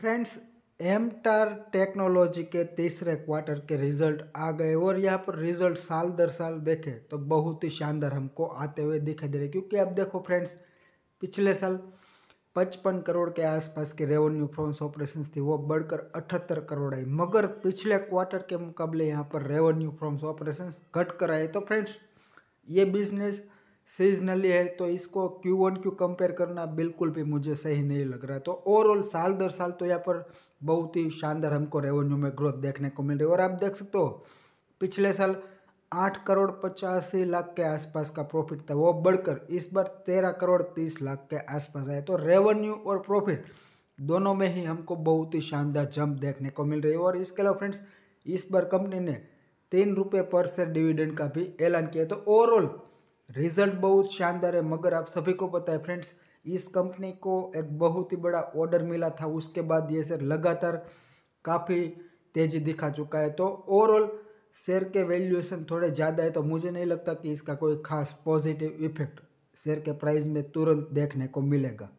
friends एमटार technology के तीसरे quarter के रिजल्ट आ गए और यहाँ पर रिजल्ट साल दर साल देखे तो बहुत ही शानदार हमको आते हुए दिखाई दे रहे क्योंकि अब देखो फ्रेंड्स पिछले साल पचपन करोड़ के आसपास के रेवेन्यू फ्रॉम्स ऑपरेशन थी वो बढ़कर अठहत्तर करोड़ आई मगर पिछले क्वार्टर के मुकाबले यहाँ पर रेवेन्यू फ्रॉम्स ऑपरेशन घट कर आए तो फ्रेंड्स ये बिजनेस सीजनली है तो इसको क्यू वन क्यू कंपेयर करना बिल्कुल भी मुझे सही नहीं लग रहा है तो ओवरऑल साल दर साल तो यहाँ पर बहुत ही शानदार हमको रेवेन्यू में ग्रोथ देखने को मिल रही है और आप देख सकते हो पिछले साल आठ करोड़ पचासी लाख के आसपास का प्रॉफिट था वो बढ़कर इस बार तेरह करोड़ तीस लाख के आसपास आया तो रेवेन्यू और प्रॉफिट दोनों में ही हमको बहुत ही शानदार जंप देखने को मिल रही है और इसके अलावा फ्रेंड्स इस बार कंपनी ने तीन रुपये पर शेयर डिविडेंड का भी ऐलान किया तो ओवरऑल रिजल्ट बहुत शानदार है मगर आप सभी को पता है फ्रेंड्स इस कंपनी को एक बहुत ही बड़ा ऑर्डर मिला था उसके बाद ये शेयर लगातार काफ़ी तेज़ी दिखा चुका है तो ओवरऑल शेयर के वैल्यूएशन थोड़े ज़्यादा है तो मुझे नहीं लगता कि इसका कोई खास पॉजिटिव इफेक्ट शेयर के प्राइस में तुरंत देखने को मिलेगा